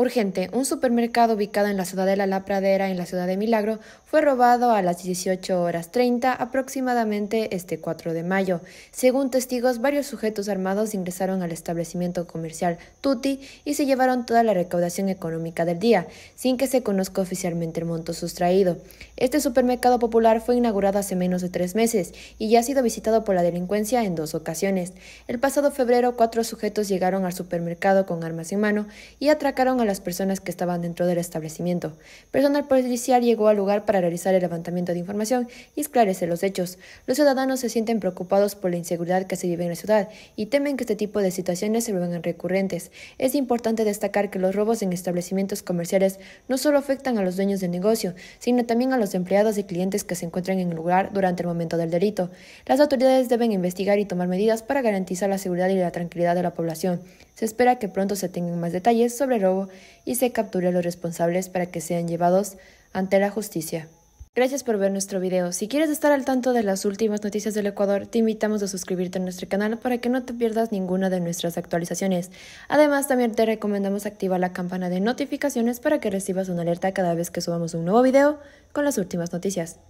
Urgente, un supermercado ubicado en la ciudad de La Pradera, en la ciudad de Milagro, fue robado a las 18 horas 30 aproximadamente este 4 de mayo. Según testigos, varios sujetos armados ingresaron al establecimiento comercial Tuti y se llevaron toda la recaudación económica del día, sin que se conozca oficialmente el monto sustraído. Este supermercado popular fue inaugurado hace menos de tres meses y ya ha sido visitado por la delincuencia en dos ocasiones. El pasado febrero, cuatro sujetos llegaron al supermercado con armas en mano y atracaron al las personas que estaban dentro del establecimiento. Personal policial llegó al lugar para realizar el levantamiento de información y esclarecer los hechos. Los ciudadanos se sienten preocupados por la inseguridad que se vive en la ciudad y temen que este tipo de situaciones se vuelvan recurrentes. Es importante destacar que los robos en establecimientos comerciales no solo afectan a los dueños del negocio, sino también a los empleados y clientes que se encuentran en el lugar durante el momento del delito. Las autoridades deben investigar y tomar medidas para garantizar la seguridad y la tranquilidad de la población. Se espera que pronto se tengan más detalles sobre el robo y se capture a los responsables para que sean llevados ante la justicia. Gracias por ver nuestro video. Si quieres estar al tanto de las últimas noticias del Ecuador, te invitamos a suscribirte a nuestro canal para que no te pierdas ninguna de nuestras actualizaciones. Además, también te recomendamos activar la campana de notificaciones para que recibas una alerta cada vez que subamos un nuevo video con las últimas noticias.